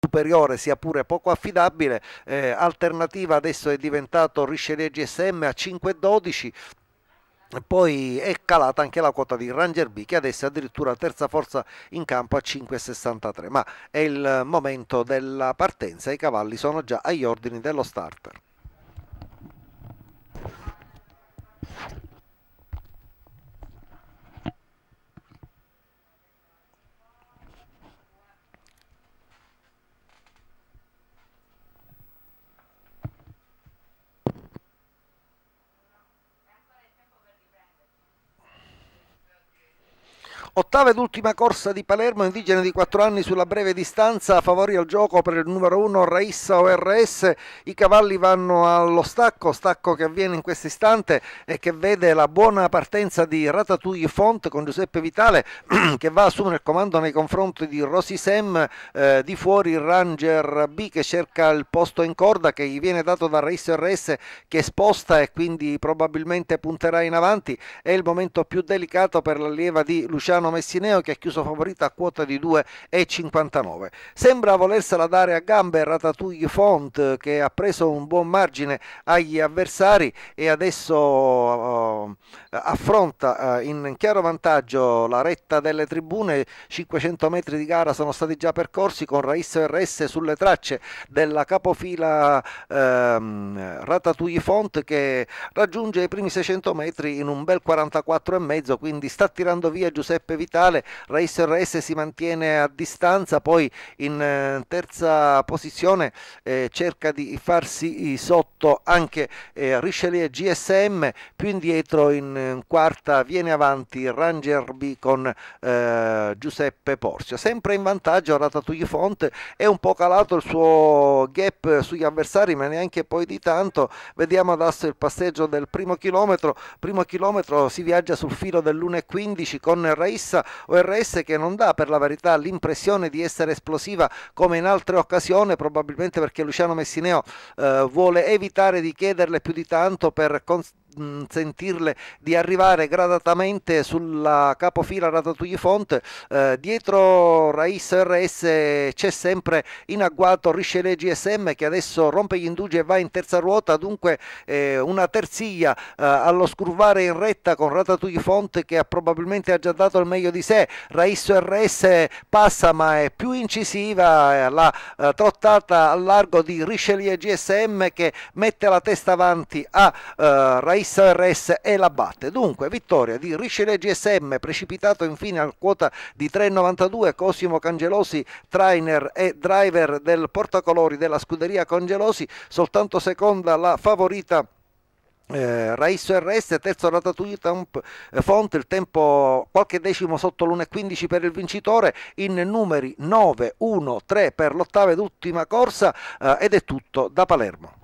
superiore sia pure poco affidabile, eh, alternativa adesso è diventato Richelieu GSM a 5,12 poi è calata anche la quota di Ranger B che adesso è addirittura terza forza in campo a 5,63 ma è il momento della partenza i cavalli sono già agli ordini dello starter Ottava ed ultima corsa di Palermo, indigene di 4 anni sulla breve distanza, favori al gioco per il numero 1 Raissa ORS, i cavalli vanno allo stacco, stacco che avviene in questo istante e che vede la buona partenza di Ratatouille Font con Giuseppe Vitale che va a assumere il comando nei confronti di Rosy Sem, eh, di fuori il Ranger B che cerca il posto in corda che gli viene dato da Raissa ORS che sposta e quindi probabilmente punterà in avanti, è il momento più delicato per l'allieva di Luciano Milano Messineo che ha chiuso favorito a quota di 2,59. Sembra volersela dare a gambe Ratatouille Font che ha preso un buon margine agli avversari e adesso oh, eh, affronta eh, in chiaro vantaggio la retta delle tribune, 500 metri di gara sono stati già percorsi con Raisso RS sulle tracce della capofila ehm, Ratatouille Font che raggiunge i primi 600 metri in un bel 44,5, quindi sta tirando via Giuseppe Vitale, Raisso RS si mantiene a distanza, poi in eh, terza posizione eh, cerca di farsi sotto anche eh, Richelieu GSM, più indietro in eh, quarta viene avanti Ranger B con eh, Giuseppe Porzio. Sempre in vantaggio Ratatouille Font è un po' calato il suo gap sugli avversari ma neanche poi di tanto. Vediamo adesso il passeggio del primo chilometro. Primo chilometro si viaggia sul filo dell'1.15 con Raissa ORS che non dà per la verità l'impressione di essere esplosiva come in altre occasioni probabilmente perché Luciano Messineo eh, vuole evitare di chiederle più di tanto per consentirle mm, di arrivare gradatamente sulla capofila Ratatouille Font. Eh, dietro Raiz RS c'è sempre in agguato Richelieu GSM che adesso rompe gli indugi e va in terza ruota, dunque eh, una terziglia eh, allo scurvare in retta con Ratatouille Font che ha probabilmente ha già dato il meglio di sé. Raiz RS passa ma è più incisiva eh, la eh, trottata al largo di Richelieu GSM che mette la testa avanti a eh, Raiz fissa RS e la batte. Dunque vittoria di Riccileggi GSM, precipitato infine al quota di 3,92 Cosimo Cangelosi trainer e driver del portacolori della scuderia Cangelosi, soltanto seconda la favorita eh, Raisso RS, terzo Ratatouille Tamp eh, Font, il tempo qualche decimo sotto l'1.15 per il vincitore, in numeri 9-1-3 per l'ottava ed ultima corsa eh, ed è tutto da Palermo.